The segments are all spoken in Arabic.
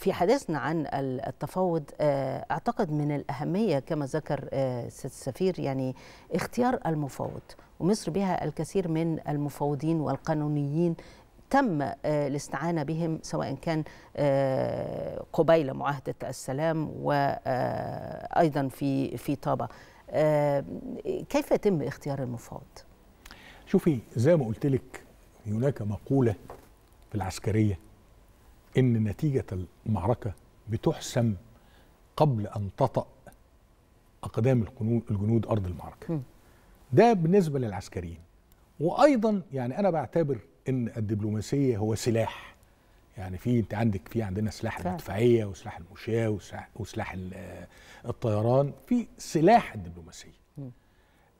في حديثنا عن التفاوض آه، اعتقد من الاهميه كما ذكر السيد آه، السفير يعني اختيار المفاوض ومصر بها الكثير من المفاوضين والقانونيين تم آه، الاستعانة بهم سواء كان قبيل معاهدة السلام وأيضا في في طابة كيف يتم اختيار المفاوض؟ شوفي زي ما قلت لك هناك مقولة في العسكرية ان نتيجه المعركه بتحسم قبل ان تطأ اقدام الجنود ارض المعركه ده بالنسبه للعسكريين وايضا يعني انا بعتبر ان الدبلوماسيه هو سلاح يعني في انت عندك في عندنا سلاح المدفعيه وسلاح المشاه وسلاح, وسلاح الطيران في سلاح الدبلوماسيه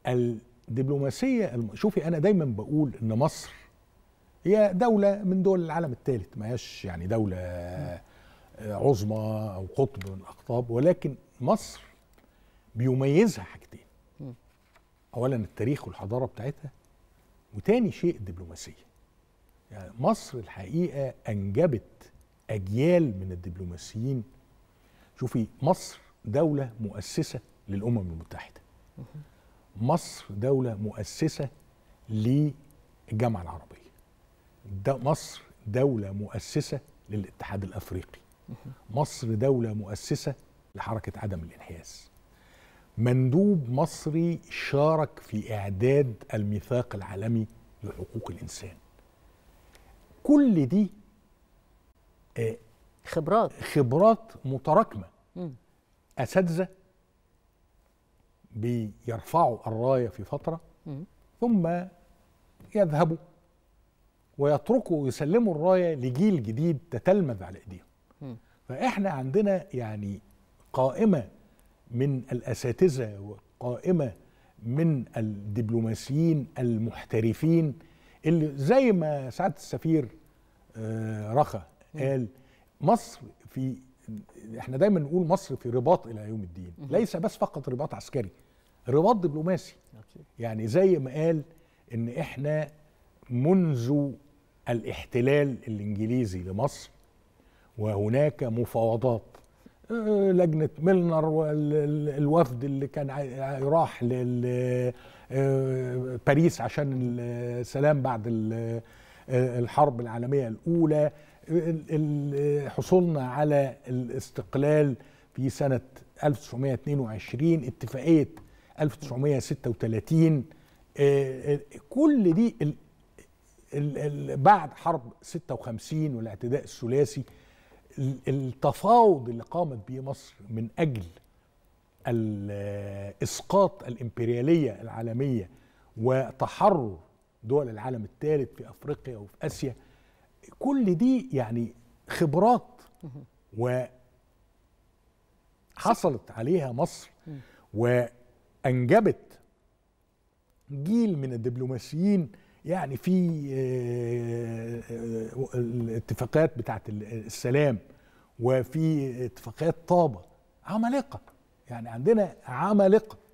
الدبلوماسيه شوفي انا دايما بقول ان مصر هي دولة من دول العالم الثالث ما هياش يعني دولة آه، عظمى أو قطب من الأقطاب ولكن مصر بيميزها حاجتين أولا التاريخ والحضارة بتاعتها وتاني شيء الدبلوماسية يعني مصر الحقيقة أنجبت أجيال من الدبلوماسيين شوفي مصر دولة مؤسسة للأمم المتحدة مصر دولة مؤسسة للجامعة العربية ده مصر دولة مؤسسة للاتحاد الأفريقي مصر دولة مؤسسة لحركة عدم الانحياز مندوب مصري شارك في إعداد الميثاق العالمي لحقوق الإنسان كل دي آه، خبرات خبرات متراكمة أساتذة بيرفعوا الراية في فترة ثم يذهبوا ويتركوا ويسلموا الرايه لجيل جديد تتلمذ على ايديهم فاحنا عندنا يعني قائمه من الاساتذه وقائمه من الدبلوماسيين المحترفين اللي زي ما سعاده السفير آه، رخا قال مصر في احنا دايما نقول مصر في رباط الى يوم الدين ليس بس فقط رباط عسكري رباط دبلوماسي يعني زي ما قال ان احنا منذ الاحتلال الانجليزي لمصر وهناك مفاوضات آه، لجنة ميلنر والوفد اللي كان راح لباريس آه، عشان السلام بعد آه، الحرب العالمية الأولى حصولنا على الاستقلال في سنة 1922 اتفاقية 1936 كل دي بعد حرب 56 والاعتداء الثلاثي التفاوض اللي قامت به مصر من اجل اسقاط الامبرياليه العالميه وتحرر دول العالم الثالث في افريقيا وفي اسيا كل دي يعني خبرات وحصلت عليها مصر وانجبت جيل من الدبلوماسيين يعني في آه، آه، آه، الاتفاقات بتاعت السلام وفي اتفاقات طابه عمالقه يعني عندنا عمالقه